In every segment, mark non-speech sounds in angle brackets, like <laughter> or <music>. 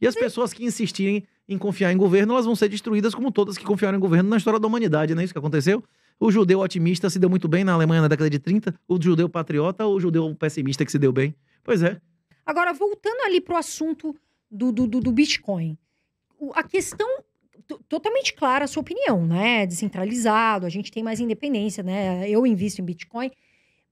E as pessoas que insistirem em confiar em governo, elas vão ser destruídas como todas que confiaram em governo na história da humanidade, não é isso que aconteceu? O judeu otimista se deu muito bem na Alemanha na década de 30, o judeu patriota, o judeu pessimista que se deu bem. Pois é. Agora, voltando ali pro assunto do, do, do, do Bitcoin. A questão totalmente clara a sua opinião, né? Descentralizado, a gente tem mais independência, né? Eu invisto em Bitcoin.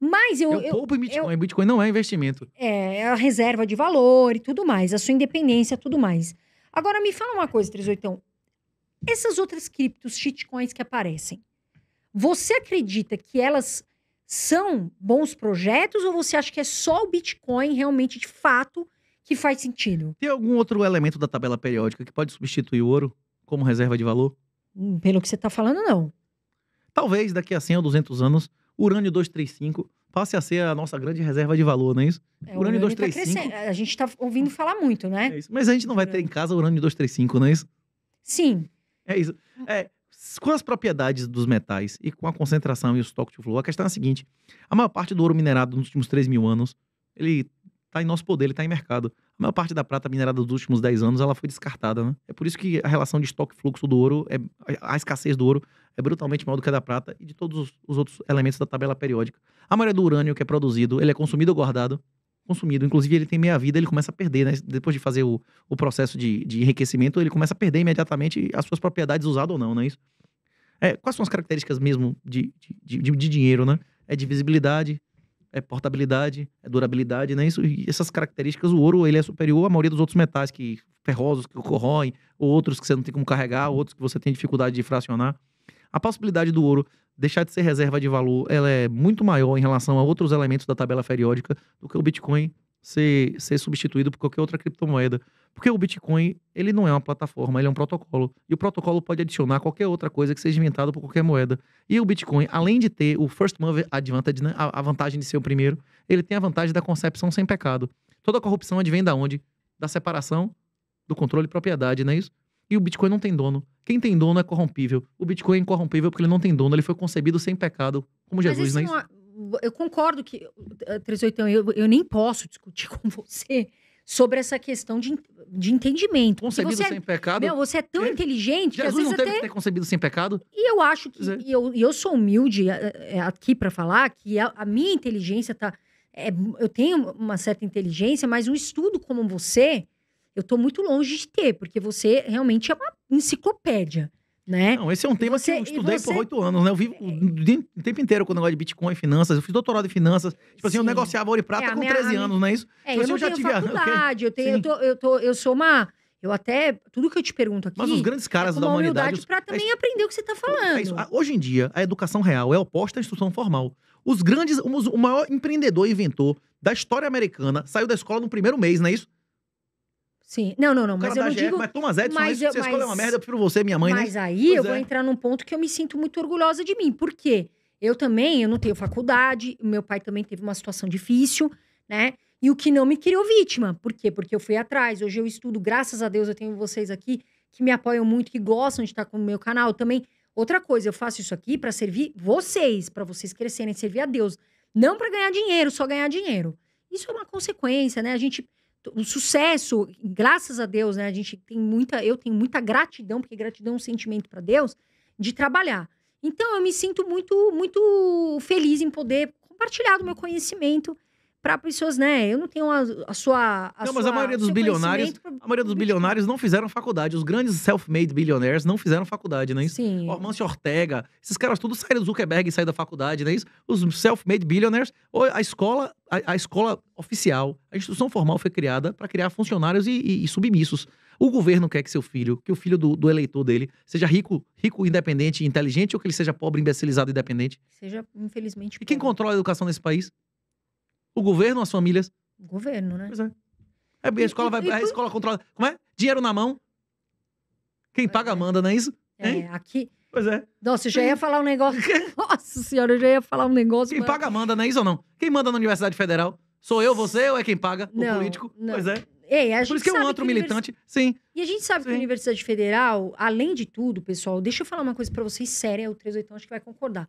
Mas eu. É eu, poupo em Bitcoin. Eu, Bitcoin não é investimento. É, é a reserva de valor e tudo mais, a sua independência tudo mais. Agora, me fala uma coisa, 38. Essas outras criptos, shitcoins que aparecem, você acredita que elas são bons projetos ou você acha que é só o Bitcoin realmente, de fato, que faz sentido? Tem algum outro elemento da tabela periódica que pode substituir o ouro como reserva de valor? Hum, pelo que você está falando, não. Talvez daqui a 100 ou 200 anos, urânio 235 passe a ser a nossa grande reserva de valor, não é isso? É, urânio 235. Tá a gente está ouvindo hum. falar muito, né? É Mas a gente não vai ter em casa urânio 235, não é isso? Sim. É isso. É, com as propriedades dos metais e com a concentração e o estoque de flúor, a questão é a seguinte: a maior parte do ouro minerado nos últimos 3 mil anos, ele está em nosso poder, ele está em mercado. A maior parte da prata minerada dos últimos 10 anos ela foi descartada, né? É por isso que a relação de estoque-fluxo do ouro, é, a escassez do ouro é brutalmente maior do que a da prata e de todos os outros elementos da tabela periódica. A maioria do urânio que é produzido, ele é consumido ou guardado, consumido. Inclusive, ele tem meia vida, ele começa a perder, né? Depois de fazer o, o processo de, de, enriquecimento, ele começa a perder imediatamente as suas propriedades, usado ou não, não é isso? É, quais são as características mesmo de, de, de dinheiro, né? É divisibilidade, é portabilidade, é durabilidade, né? Isso, essas características, o ouro ele é superior à maioria dos outros metais que ferrosos que corroem, ou outros que você não tem como carregar, outros que você tem dificuldade de fracionar. A possibilidade do ouro deixar de ser reserva de valor, ela é muito maior em relação a outros elementos da tabela periódica do que o Bitcoin ser, ser substituído por qualquer outra criptomoeda. Porque o Bitcoin, ele não é uma plataforma, ele é um protocolo. E o protocolo pode adicionar qualquer outra coisa que seja inventada por qualquer moeda. E o Bitcoin, além de ter o first mover advantage, né? a, vantagem de ser o primeiro, ele tem a vantagem da concepção sem pecado. Toda corrupção advém da onde? Da separação do controle e propriedade, não é isso? E o Bitcoin não tem dono. Quem tem dono é corrompível. O Bitcoin é incorrompível porque ele não tem dono, ele foi concebido sem pecado, como Jesus, não é isso? Não... É eu concordo que, 381, eh, eu, eu nem posso discutir <laughs> com você sobre essa questão de, de entendimento. Concebido você, é sem pecado. Não, você é tão é. inteligente Jesus que às vezes não teve até... que ter concebido sem pecado. E eu acho que é. e eu, e eu sou humilde eh, eh, aqui para falar que a, a, minha inteligência tá é, eu tenho uma certa inteligência, mas um estudo como você, eu tô muito longe de ter, porque você realmente é uma enciclopédia né? Não, esse é um tema assim, você, que eu estudei você... por oito anos, né? Eu vivo é, é. o tempo inteiro com o negócio de Bitcoin, e finanças. Eu fiz doutorado em finanças. Tipo assim, eu negociava ouro e prata é, com 13 minha... anos, não é isso? É, tipo, eu, assim, eu já tive ah, faculdade, a... eu, tenho, eu, tô, eu, tô, eu sou uma... Eu até, tudo que eu te pergunto aqui. Mas os grandes caras é da humanidade. Os... para é também é aprender o que você está falando. É Hoje em dia, a educação real é oposta à instrução formal. Os grandes, o maior empreendedor e inventor da história americana saiu da escola no primeiro mês, não é isso? Sim. Não, não, não. Mas eu não digo... Mas Thomas Edison, mas, eu, você mas... uma merda, pra você, minha mãe, né? Mas né? aí pois eu é. vou entrar num ponto que eu me sinto muito orgulhosa de mim. Por quê? Eu também, eu não tenho faculdade, meu pai também teve uma situação difícil, né? E o que não me criou vítima. Por quê? Porque eu fui atrás. Hoje eu estudo, graças a Deus eu tenho vocês aqui que me apoiam muito, que gostam de estar com o meu canal também. Outra coisa, eu faço isso aqui para servir vocês, para vocês crescerem, servir a Deus, não para ganhar dinheiro, só ganhar dinheiro. Isso é uma consequência, né? A gente o sucesso, graças a Deus, né? A gente tem muita, eu tenho muita gratidão, porque gratidão é um sentimento para Deus de trabalhar. Então eu me sinto muito, muito feliz em poder compartilhar do meu conhecimento para pessoas, né? Eu não tenho a, a sua. A não, sua, mas a maioria dos bilionários. Pra... A maioria dos bilionários não fizeram faculdade. Os grandes self-made billionaires não fizeram faculdade, não é isso? Sim. Ormâncio Ortega, esses caras todos saíram do Zuckerberg e saíram da faculdade, não é isso? Os self-made billionaires, a escola, a, a, escola oficial, a instituição formal foi criada para criar funcionários e, e, e, submissos. O governo quer que seu filho, que o filho do, do eleitor dele, seja rico, rico, independente inteligente, ou que ele seja pobre, imbecilizado e Seja, infelizmente. E quem pobre. controla a educação nesse país? O governo, as famílias. O governo, né? Pois é. é a, escola vai, a escola controla. Como é? Dinheiro na mão. Quem paga é. manda, não é isso? É, hein? É, aqui. Pois é. Nossa, eu já ia falar um negócio. <laughs> <laughs> Nossa senhora, eu já ia falar um negócio. Quem mas... paga manda, não é isso ou não? Quem manda na Universidade Federal? Sou eu, você ou é quem paga? Não, o político? Não. Pois é. Ei, a gente Por isso que é um univers... militante, sim. E a gente sabe sim. que a Universidade Federal, além de tudo, pessoal, deixa eu falar uma coisa para vocês séria, o 38 acho que vai concordar.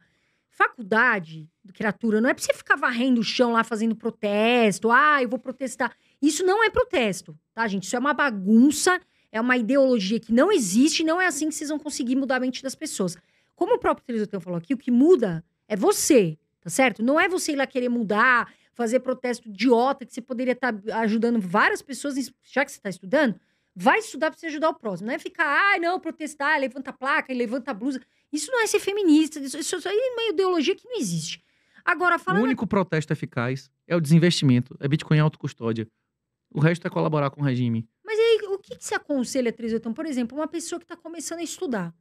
Faculdade do criatura não é pra você ficar varrendo o chão lá fazendo protesto. Ah, eu vou protestar. Isso não é protesto, tá, gente? Isso é uma bagunça, é uma ideologia que não existe, não é assim que vocês vão conseguir mudar a mente das pessoas. Como o próprio Teresotão falou aqui, o que muda é você, tá certo? Não é você ir lá querer mudar, fazer protesto idiota, que você poderia estar tá ajudando várias pessoas, já que você está estudando, vai estudar para você ajudar o próximo. Não é ficar, ai, ah, não, protestar, levanta a placa, levanta a blusa. Isso não é ser feminista, isso, é uma ideologia que não existe. Agora, falando... O único protesto eficaz é o desinvestimento, é Bitcoin autocustódia. O resto é colaborar com o regime. Mas aí, o que, que se aconselha, Trisotão? Por exemplo, uma pessoa que está começando a estudar,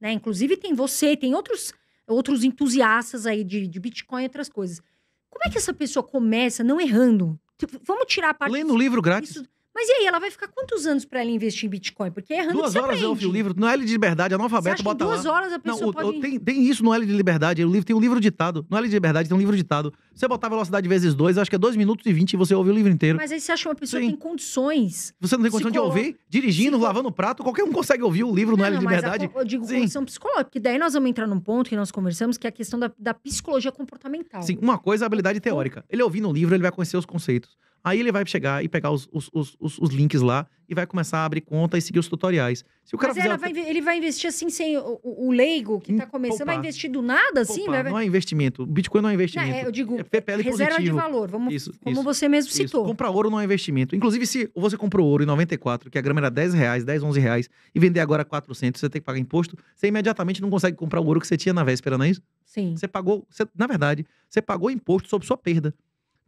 né? Inclusive tem você, tem outros, outros entusiastas aí de, de Bitcoin e outras coisas. Como é que essa pessoa começa não errando? Tipo, vamos tirar a parte... Lendo de... livro grátis. Isso... Mas e aí, ela vai ficar quantos anos para ela investir em Bitcoin? Porque errando Duas horas eu vi o livro, Não é L de Liberdade, analfabeto, Você acha bota duas lá. horas a pessoa Não, o, pode... tem, tem isso no L de Liberdade, o livro, tem um livro ditado. No é L de Liberdade tem um livro ditado. Você botar a velocidade vezes dois, acho que é dois minutos e vinte e você ouve o livro inteiro. Mas aí você acha uma pessoa Sim. que tem condições. Você não tem condição de ouvir, dirigindo, lavando prato, qualquer um consegue ouvir o livro no L de não, Liberdade. A, eu digo Sim. condição psicológica, porque daí nós vamos entrar num ponto que nós conversamos, que é a questão da, da psicologia comportamental. Sim, uma coisa é a habilidade então, teórica. Ele ouvindo o livro, ele vai conhecer os conceitos. Aí ele vai chegar e pegar os, os, os, os, links lá e vai começar a abrir conta e seguir os tutoriais. Se o cara Mas fizer... vai, ele vai investir assim sem o, o leigo que está começando, poupar. vai investir do nada assim? Poupar. Vai... Não é investimento. Bitcoin não é investimento. Não, é, eu digo, é PPL reserva positivo. de valor, vamos, isso, como isso, você mesmo isso. citou. Comprar ouro não é investimento. Inclusive, se você comprou ouro em 94, que a grama era 10 reais, 10, 11 reais, e vender agora 400, você tem que pagar imposto, você imediatamente não consegue comprar o ouro que você tinha na véspera, não é isso? Sim. Você pagou, você, na verdade, você pagou imposto sobre sua perda.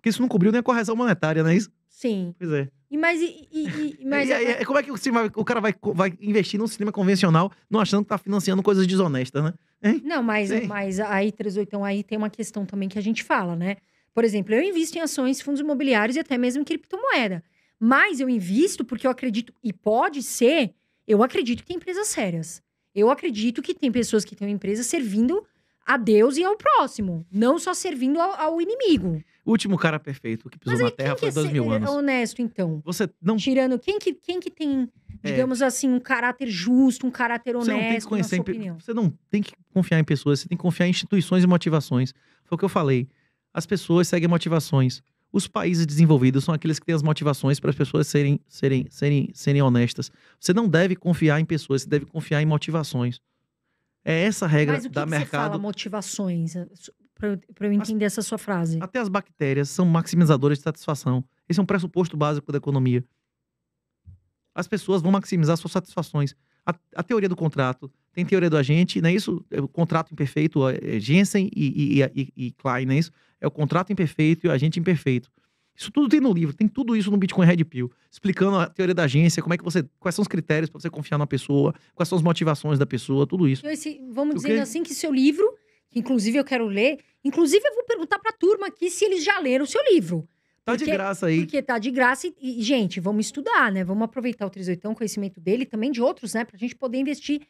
Porque isso não cobriu nem a correção monetária, não é isso? Sim. Pois é. E mas, e, e, e <laughs> mas... E, é, como é que o, cinema, o cara vai, vai investir num cinema convencional não achando que tá financiando coisas desonestas, né? Hein? Não, mas, mas aí, 38, aí tem uma questão também que a gente fala, né? Por exemplo, eu invisto em ações, fundos imobiliários e até mesmo em criptomoeda. Mas eu invisto porque eu acredito, e pode ser, eu acredito que tem empresas sérias. Eu acredito que tem pessoas que têm uma empresa servindo a Deus e ao próximo, não só servindo ao, ao inimigo. O último cara perfeito que pisou Mas na Terra foi é dois mil é, anos. É honesto, então. Você não. Tirando quem que, quem que tem, é. digamos assim, um caráter justo, um caráter honesto. Você não tem que conhecer. Em... Você não tem que confiar em pessoas. Você tem que confiar em instituições e motivações. Foi o que eu falei. As pessoas seguem motivações. Os países desenvolvidos são aqueles que têm as motivações para as pessoas serem, serem, serem, serem honestas. Você não deve confiar em pessoas, você deve confiar em motivações. É essa a regra Mas o que da que mercado. Você fala motivações é para eu entender essa sua frase. Até as bactérias são maximizadoras de satisfação. Esse é um pressuposto básico da economia. As pessoas vão maximizar suas satisfações. A, a teoria do contrato, tem teoria do agente, não é isso? É o contrato imperfeito, é, é Jensen e, e, e, e Klein, não é isso? É o contrato imperfeito e o agente imperfeito. Isso tudo tem no livro, tem tudo isso no Bitcoin Red Pill, explicando a teoria da agência, como é que você, quais são os critérios para você confiar na pessoa, quais são as motivações da pessoa, tudo isso. Esse, vamos dizer né, assim que seu livro, que inclusive eu quero ler, inclusive eu vou perguntar para a turma aqui se eles já leram o seu livro. Tá porque, de graça aí. Porque tá de graça e, e, gente, vamos estudar, né? Vamos aproveitar o Trizoitão, o conhecimento dele e também de outros, né, para a gente poder investir.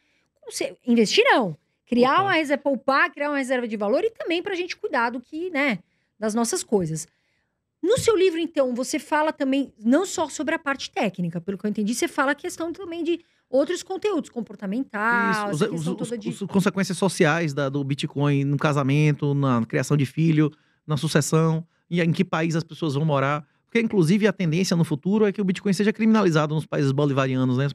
Investir não, criar Opa. uma reserva, poupar, criar uma reserva de valor e também para a gente cuidar do que, né, das nossas coisas. No seu livro, então, você fala também, não só sobre a parte técnica, pelo que eu entendi, você fala a questão também de outros conteúdos, comportamentais, Isso, os, os, os, de... os, consequências sociais da, do Bitcoin no casamento, na criação de filho, na sucessão, e em que país as pessoas vão morar. Porque, inclusive, a tendência no futuro é que o Bitcoin seja criminalizado nos países bolivarianos, né?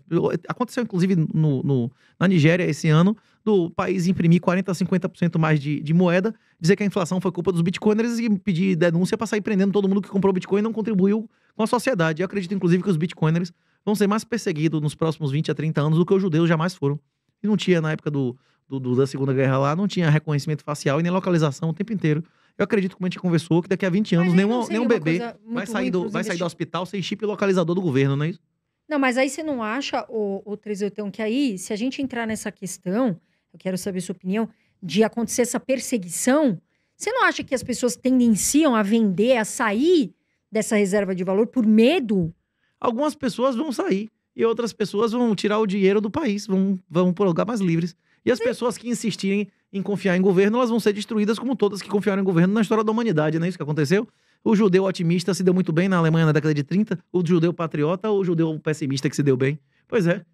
Aconteceu, inclusive, no, no na Nigéria esse ano, do país imprimir 40% a 50% mais de, de, moeda, dizer que a inflação foi culpa dos bitcoiners e pedir denúncia para sair prendendo todo mundo que comprou Bitcoin e não contribuiu com a sociedade. Eu acredito, inclusive, que os bitcoiners vão ser mais perseguidos nos próximos 20 a 30 anos do que os judeus jamais foram. E não tinha, na época do, do, do, da Segunda Guerra lá, não tinha reconhecimento facial e nem localização o tempo inteiro. Eu acredito, como a gente conversou, que daqui a 20 anos nenhum, nenhum bebê vai sair, do, vai sair do hospital sem chip localizador do governo, não é isso? Não, mas aí você não acha, o, o Trezeutão, que aí, se a gente entrar nessa questão, eu quero saber sua opinião, de acontecer essa perseguição, você não acha que as pessoas tendenciam a vender, a sair dessa reserva de valor por medo? Algumas pessoas vão sair e outras pessoas vão tirar o dinheiro do país, vão, vão por lugar mais livres. E as Sim. pessoas que insistirem em confiar em governo, elas vão ser destruídas como todas que confiaram em governo na história da humanidade, não é isso que aconteceu? O judeu otimista se deu muito bem na Alemanha na década de 30, o judeu patriota, o judeu pessimista que se deu bem. Pois é.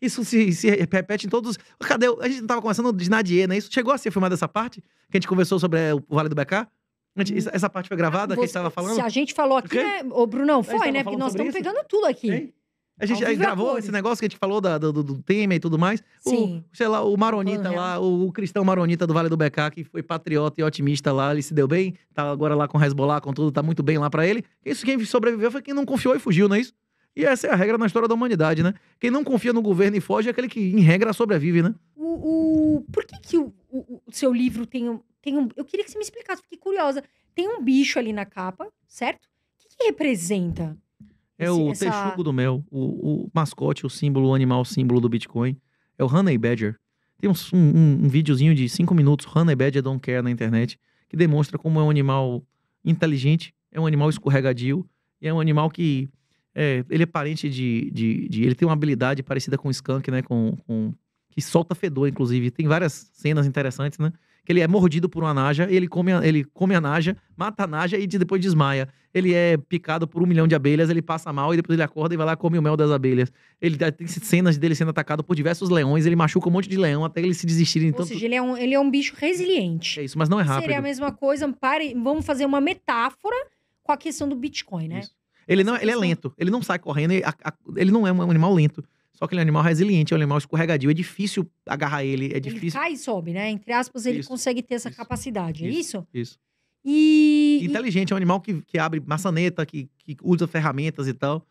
Isso se, se repete em todos. Cadê? A gente estava conversando de nadie né? Isso chegou a ser filmada essa parte? Que a gente conversou sobre eh, o Vale do Becá? Gente, essa parte foi gravada, Você, que a gente estava falando? Se a gente falou aqui, né? Ô, Brunão, foi, né? Porque nós estamos pegando tudo aqui. Hein? A gente é gravou esse negócio que a gente falou da, do, do Temer e tudo mais. Sim. O, sei lá, o Maronita lá, o, o, cristão Maronita do Vale do Becá, que foi patriota e otimista lá, ele se deu bem, tá agora lá com Hezbollah, com tudo, tá muito bem lá para ele. Isso quem sobreviveu foi quem não confiou e fugiu, não é isso? E essa é a regra na história da humanidade, né? Quem não confia no governo e foge é aquele que, em regra, sobrevive, né? O, o... Por que, que o, o, o seu livro tem um, tem um. Eu queria que você me explicasse, fiquei curiosa. Tem um bicho ali na capa, certo? O que, que representa? É o Essa... texugo do mel, o, o, mascote, o símbolo, o animal, o símbolo do Bitcoin. É o Honey Badger. Tem um, um, um videozinho de 5 minutos, Honey Badger Don't Care, na internet, que demonstra como é um animal inteligente, é um animal escorregadio, e é um animal que... É, ele é parente de, de, de, Ele tem uma habilidade parecida com o skunk, né? Com, com, que solta fedor, inclusive. Tem várias cenas interessantes, né? que ele é mordido por uma naja, ele come, ele come a naja, mata a naja e depois desmaia. Ele é picado por um milhão de abelhas, ele passa mal e depois ele acorda e vai lá e come o mel das abelhas. Ele tem cenas dele sendo atacado por diversos leões, ele machuca um monte de leão até ele se desistir. Então, Ou seja, ele é, um, ele é um bicho resiliente. É isso, mas não é rápido. Seria a mesma coisa, pare, vamos fazer uma metáfora com a questão do Bitcoin, né? Isso. Ele, não, é, ele é lento, ele não sai correndo, ele, a, a, ele não é um animal lento. Só que ele é um animal resiliente, é um animal escorregadio, é difícil agarrar ele, é difícil. Ele cai e sobe, né? Entre aspas, ele isso, consegue ter essa isso, capacidade, é isso? Isso. E. Inteligente, é um animal que, que abre maçaneta, que, que usa ferramentas e tal.